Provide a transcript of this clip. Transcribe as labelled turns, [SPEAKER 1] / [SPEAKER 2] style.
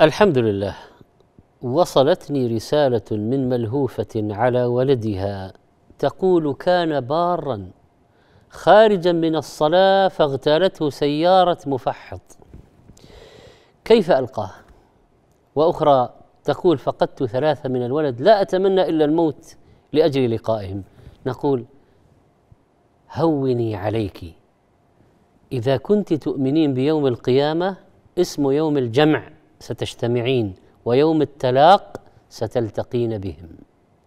[SPEAKER 1] الحمد لله وصلتني رسالة من ملهوفة على ولدها تقول كان بارا خارجا من الصلاة فاغتالته سيارة مفحط كيف ألقاه؟ وأخرى تقول فقدت ثلاثة من الولد لا أتمنى إلا الموت لأجل لقائهم نقول هوني عليك إذا كنت تؤمنين بيوم القيامة اسم يوم الجمع ستجتمعين ويوم التلاق ستلتقين بهم